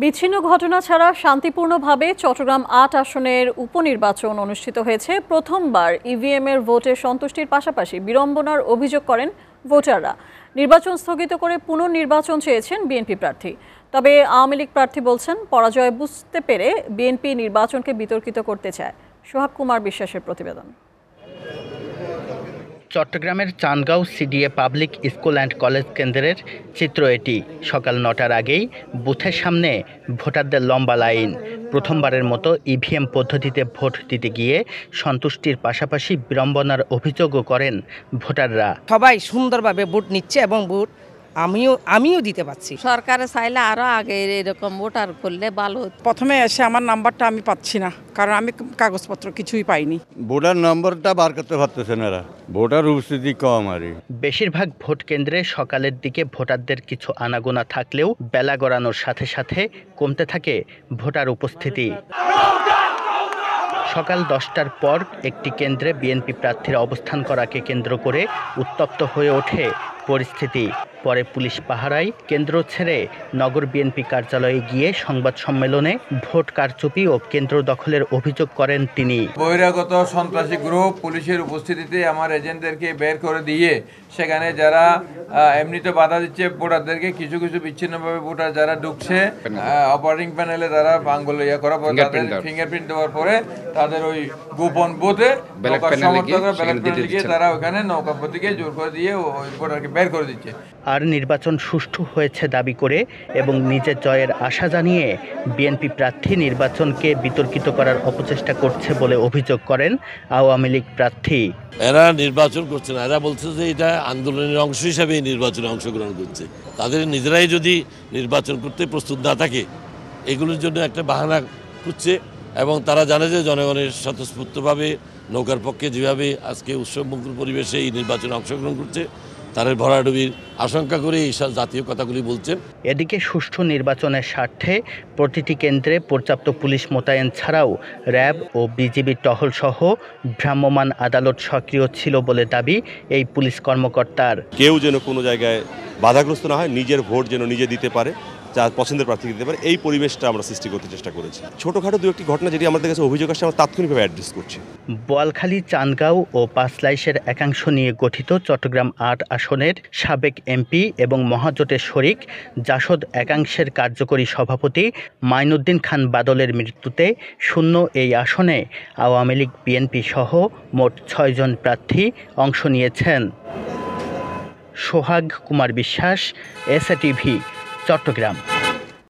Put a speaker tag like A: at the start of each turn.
A: বিচ্ছিন্ন ঘটনা ছাড়া শান্তিপূর্ণভাবে চট্টগ্রাম আট আসনের উপনির্বাচন অনুষ্ঠিত হয়েছে প্রথমবার ইভিএম e এর ভোটে সন্তুষ্টির পাশাপাশি বিড়ম্বনার অভিযোগ করেন ভোটাররা নির্বাচন স্থগিত করে পুনর্নির্বাচন চেয়েছেন বিএনপি প্রার্থী তবে আওয়ামী লীগ প্রার্থী বলছেন পরাজয় বুঝতে পেরে বিএনপি নির্বাচনকে বিতর্কিত করতে চায় সোহাব কুমার বিশ্বাসের প্রতিবেদন
B: চট্টগ্রামের Chandgaon CDA public school and college কেন্দ্রের চিত্র এটি সকাল নটার আগেই বুথের সামনে ভোটারদের লম্বা লাইন প্রথমবারের মতো ইভিএম পদ্ধতিতে ভোট দিতে গিয়ে সন্তুষ্টির পাশাপাশি বিড়ম্বনার অভিযোগও করেন ভোটাররা সবাই সুন্দরভাবে ভোট নিচ্ছে এবং ভোট আমিও আমিও দিতে পারছি সরকারে চাইলে আরও আগে
A: এরকম ভোটার করলে ভালো প্রথমে এসে আমার নাম্বারটা আমি পাচ্ছি না কারণ আমি কাগজপত্র কিছুই পাইনি
C: ভোটার নম্বরটা বার করতে পারতেছে না ভোটার উপস্থিতি কম আর
B: বেশিরভাগ ভোট কেন্দ্রে সকালের দিকে ভোটারদের কিছু আনাগোনা থাকলেও বেলা গড়ানোর সাথে সাথে কমতে থাকে ভোটার উপস্থিতি সকাল দশটার পর একটি কেন্দ্রে বিএনপি প্রার্থীরা অবস্থান করাকে কেন্দ্র করে উত্তপ্ত হয়ে ওঠে পরিস্থিতি পরে পুলিশ পাহারায় কেন্দ্র ছেড়ে নগর বিএনপি কার্যালয়ে গিয়ে সংবাদ সম্মেলনে ভোট কারচুপি ও কেন্দ্র দখলের অভিযোগ করেন তিনি
C: বহিরাগত সন্ত্রাসী গ্রুপ পুলিশের উপস্থিতিতে আমার এজেন্টদেরকে বের করে দিয়ে সেখানে যারা এমনিতে বাধা দিচ্ছে ভোটারদেরকে কিছু কিছু বিচ্ছিন্নভাবে ভোটার যারা ঢুকছে অপারেটিং প্যানেলে তারা আঙ্গুল ইয়া করার পরে তাদের ফিঙ্গারপ্রিন্ট দেওয়ার পরে তাদের ওই গোপন বুথে তারা ওখানে নৌকা প্রতীকে জোর করে দিয়ে ওই ভোটারকে বের করে দিচ্ছে
B: আর নির্বাচন সুষ্ঠু হয়েছে দাবি করে এবং নিজের জয়ের আশা জানিয়ে বিএনপি প্রার্থী নির্বাচনকে বিতর্কিত করার অপচেষ্টা করছে বলে অভিযোগ করেন আওয়ামী লীগ প্রার্থী এরা নির্বাচন করছে না এরা বলছে যে এটা
C: আন্দোলনের অংশ হিসাবে নির্বাচনে অংশগ্রহণ করছে তাদের নিজেরাই যদি নির্বাচন করতে প্রস্তুত না থাকে এগুলোর জন্য একটা বাহানা খুঁজছে এবং তারা জানে যে জনগণের স্বতঃস্ফূর্তভাবে নৌকার পক্ষে যেভাবে আজকে উৎসবমুখ পরিবেশে এই নির্বাচনে অংশগ্রহণ করছে
B: তাদের ভরাডুবির আশঙ্কা করে এই জাতীয় কথাগুলি বলছেন এদিকে সুষ্ঠু নির্বাচনের স্বার্থে প্রতিটি কেন্দ্রে পর্যাপ্ত পুলিশ মোতায়েন ছাড়াও র্যাব ও বিজিবির টহল সহ ভ্রাম্যমাণ আদালত সক্রিয় ছিল বলে দাবি এই পুলিশ কর্মকর্তার
C: কেউ যেন কোনো জায়গায় বাধাগ্রস্ত না হয় নিজের ভোট যেন নিজে দিতে পারে যা পছন্দের প্রার্থী দিতে পারে এই পরিবেশটা আমরা সৃষ্টি করতে চেষ্টা করেছি ছোটোখাটো দু একটি ঘটনা যেটি আমাদের কাছে অভিযোগ আসছে আমরা তাৎক্ষণিকভাবে অ্যাড্রেস করছি
B: বোয়ালখালী চানগাঁও ও পাঁচলাইশের একাংশ নিয়ে গঠিত চট্টগ্রাম আট আসনের সাবেক এমপি এবং মহাজোটের শরিক জাসদ একাংশের কার্যকরী সভাপতি মাইনুদ্দিন খান বাদলের মৃত্যুতে শূন্য এই আসনে আওয়ামী লীগ বিএনপি সহ মোট ছয়জন প্রার্থী অংশ নিয়েছেন সোহাগ কুমার বিশ্বাস এস টিভি চট্টগ্রাম